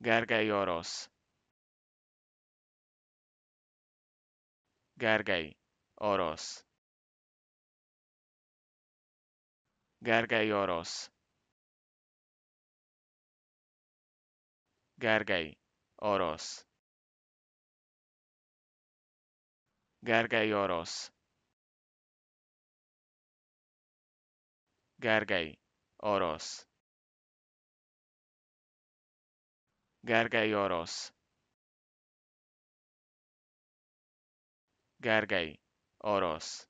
Gergely Orosz Gergely Orosz Gergely Orosz Gergely Orosz Gergely Orosz Gergely Orosz Gergely Orosz. Gergely Orosz.